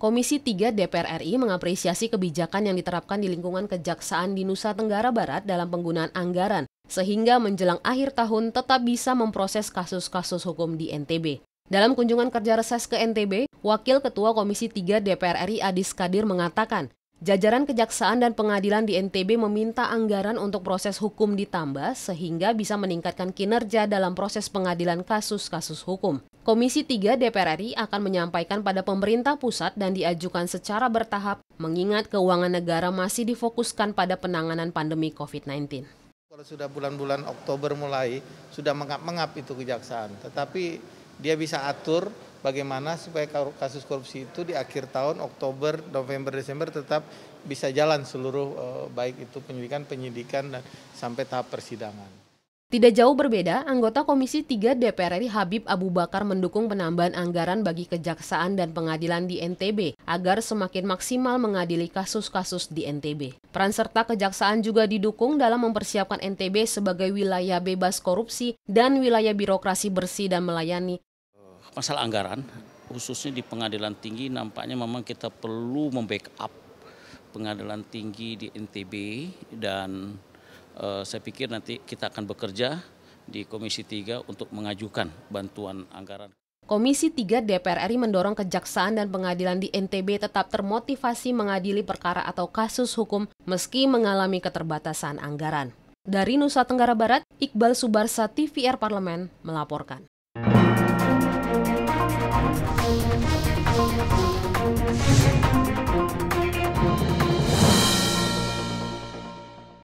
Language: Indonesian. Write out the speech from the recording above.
Komisi 3 DPR RI mengapresiasi kebijakan yang diterapkan di lingkungan kejaksaan di Nusa Tenggara Barat dalam penggunaan anggaran, sehingga menjelang akhir tahun tetap bisa memproses kasus-kasus hukum di NTB. Dalam kunjungan kerja reses ke NTB, Wakil Ketua Komisi 3 DPR RI Adis Kadir mengatakan, Jajaran Kejaksaan dan Pengadilan di NTB meminta anggaran untuk proses hukum ditambah sehingga bisa meningkatkan kinerja dalam proses pengadilan kasus-kasus hukum. Komisi 3 DPR RI akan menyampaikan pada pemerintah pusat dan diajukan secara bertahap mengingat keuangan negara masih difokuskan pada penanganan pandemi COVID-19. Kalau sudah bulan-bulan Oktober mulai, sudah mengap-mengap itu kejaksaan. Tetapi dia bisa atur bagaimana supaya kasus korupsi itu di akhir tahun Oktober, November, Desember tetap bisa jalan seluruh eh, baik itu penyidikan, penyidikan dan sampai tahap persidangan. Tidak jauh berbeda, anggota Komisi 3 DPR RI Habib Abu Bakar mendukung penambahan anggaran bagi kejaksaan dan pengadilan di NTB agar semakin maksimal mengadili kasus-kasus di NTB. Peran serta kejaksaan juga didukung dalam mempersiapkan NTB sebagai wilayah bebas korupsi dan wilayah birokrasi bersih dan melayani masalah anggaran, khususnya di pengadilan tinggi nampaknya memang kita perlu membackup pengadilan tinggi di NTB dan uh, saya pikir nanti kita akan bekerja di Komisi 3 untuk mengajukan bantuan anggaran. Komisi 3 DPR RI mendorong kejaksaan dan pengadilan di NTB tetap termotivasi mengadili perkara atau kasus hukum meski mengalami keterbatasan anggaran. Dari Nusa Tenggara Barat, Iqbal Subarsa TVR Parlemen melaporkan. thank you